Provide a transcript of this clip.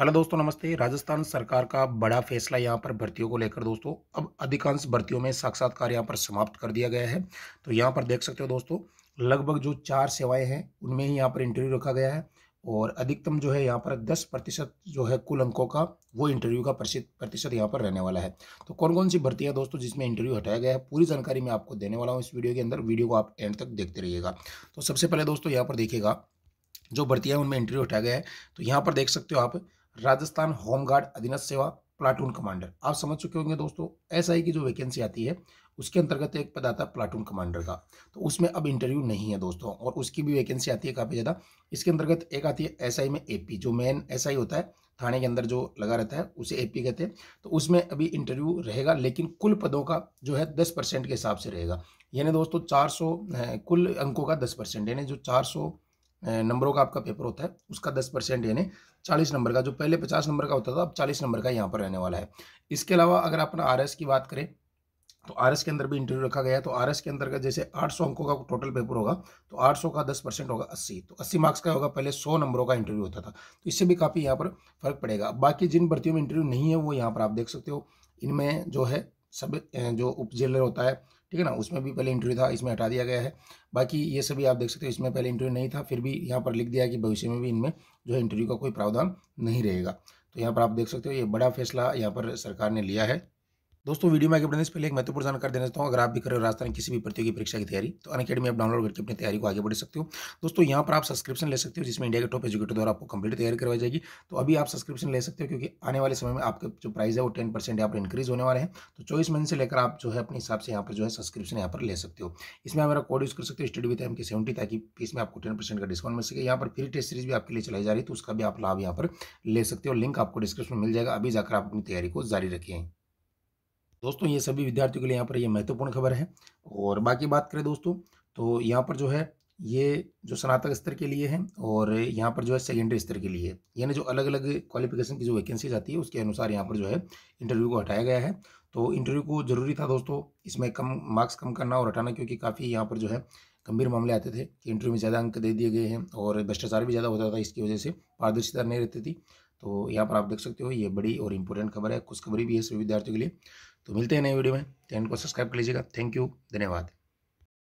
hello दोस्तों नमस्ते राजस्थान सरकार का बड़ा फैसला यहाँ पर भर्तियों को लेकर दोस्तों अब अधिकांश भर्तियों में साक्षात्कार यहाँ पर समाप्त कर दिया गया है तो यहाँ पर देख सकते हो दोस्तों लगभग जो चार सेवाएं हैं उनमें ही यहाँ पर इंटरव्यू रखा गया है और अधिकतम जो है यहाँ पर दस प्रतिशत जो है कुल अंकों का वो इंटरव्यू का प्रतिशत यहाँ पर रहने वाला है तो कौन कौन सी भर्ती है दोस्तों जिसमें इंटरव्यू हटाया गया है पूरी जानकारी मैं आपको देने वाला हूँ इस वीडियो के अंदर वीडियो को आप एंड तक देखते रहिएगा तो सबसे पहले दोस्तों यहाँ पर देखिएगा जो भर्तियाँ उनमें इंटरव्यू हटाया गया है तो यहाँ पर देख सकते हो आप राजस्थान होमगार्ड अधीन सेवा प्लाटून कमांडर आप समझ चुके होंगे दोस्तों एस की जो वैकेंसी आती है उसके अंतर्गत एक पद आता है प्लाटून कमांडर का तो उसमें अब इंटरव्यू नहीं है दोस्तों और उसकी भी वैकेंसी आती है काफ़ी ज़्यादा इसके अंतर्गत एक आती है एसआई में एपी जो मेन एसआई होता है थाने के अंदर जो लगा रहता है उसे एपी कहते हैं तो उसमें अभी इंटरव्यू रहेगा लेकिन कुल पदों का जो है दस परसेंट के हिसाब से रहेगा यानी दोस्तों चार सौ कुल अंकों का दस परसेंट यानी जो चार सौ नंबरों का आपका पेपर होता है उसका दस परसेंट यानी चालीस नंबर का जो पहले पचास नंबर का होता था अब चालीस नंबर का यहाँ पर रहने वाला है इसके अलावा अगर अपन आर की बात करें तो आर के अंदर भी इंटरव्यू रखा गया है तो आर के अंदर का जैसे सौ अंकों का टोटल पेपर होगा तो सौ का दस परसेंट होगा अस्सी तो अस्सी मार्क्स का होगा पहले सौ नंबरों का इंटरव्यू होता था तो इससे भी काफ़ी यहाँ पर फर्क पड़ेगा बाकी जिन भर्तियों में इंटरव्यू नहीं है वो यहाँ पर आप देख सकते हो इनमें जो है सब जो उप होता है ठीक है ना उसमें भी पहले इंटरव्यू था इसमें हटा दिया गया है बाकी ये सभी आप देख सकते हो इसमें पहले इंटरव्यू नहीं था फिर भी यहाँ पर लिख दिया कि भविष्य में भी इनमें जो है इंटरव्यू का कोई प्रावधान नहीं रहेगा तो यहाँ पर आप देख सकते हो ये बड़ा फैसला यहाँ पर सरकार ने लिया है दोस्तों वीडियो में आगे बढ़ने से पहले एक महत्वपूर्ण जानकारी देना चाहता हूँ अगर आप भी कर रहे हो राजस्थान किसी भी प्रतियोगी परीक्षा की तैयारी तो अकेडमी आप डाउनलोड करके अपनी तैयारी को आगे बढ़ सकते हो दोस्तों यहाँ पर आप सब्सक्रिप्शन ले सकते हो जिसमें इंडिया के टॉप एजुकेटर द्वारा आपको कंप्लीट तैयारी करवाई जाएगी तो अभी आप सब्सक्रिप्शन ले सकते हो क्योंकि आने वाले समय में आपके जो प्राइस है वो टेन परसेंट यहाँ पर इंक्रीज होने वाले हैं तो चौबीस मंथ से लेकर आप जो है अपने हिसाब से यहाँ पर जो है सब्सक्रिप्शन यहाँ पर ले सकते हो इसमें मेरा कोड यूज कर सकते हो study with M K seventy ताकि फीस में आपको टेन परसेंट का डिस्काउंट मिल सके यहाँ पर फ्री टेस्ट सीरीज भी आपके लिए चलाई जा रही है तो उसका भी आप लाभ यहाँ पर ले सकते हो लिंक आपको डिस्क्रिप्शन में मिल जाएगा अभी जाकर आप अपनी तैयारी को जारी रखें दोस्तों ये सभी विद्यार्थियों के लिए यहाँ पर ये महत्वपूर्ण खबर है और बाकी बात करें दोस्तों तो यहाँ पर जो है ये जो स्नातक स्तर के लिए है और यहाँ पर जो है सेकेंडरी स्तर के लिए यानी जो अलग अलग क्वालिफिकेशन की जो वैकेंसीज आती है उसके अनुसार यहाँ पर जो है इंटरव्यू को हटाया गया है तो इंटरव्यू को जरूरी था दोस्तों इसमें कम मार्क्स कम करना और हटाना क्योंकि काफ़ी यहाँ पर जो है गंभीर मामले आते थे कि इंटरव्यू में ज़्यादा अंक दे दिए गए हैं और भ्रष्टाचार भी ज़्यादा होता था इसकी वजह से पारदर्शिता नहीं रहती थी तो यहाँ पर आप देख सकते हो ये बड़ी और इंपॉर्टेंट खबर है खुशखबरी भी है सभी विद्यार्थियों के लिए तो मिलते हैं नए वीडियो में चैनल को सब्सक्राइब कर लीजिएगा थैंक यू धन्यवाद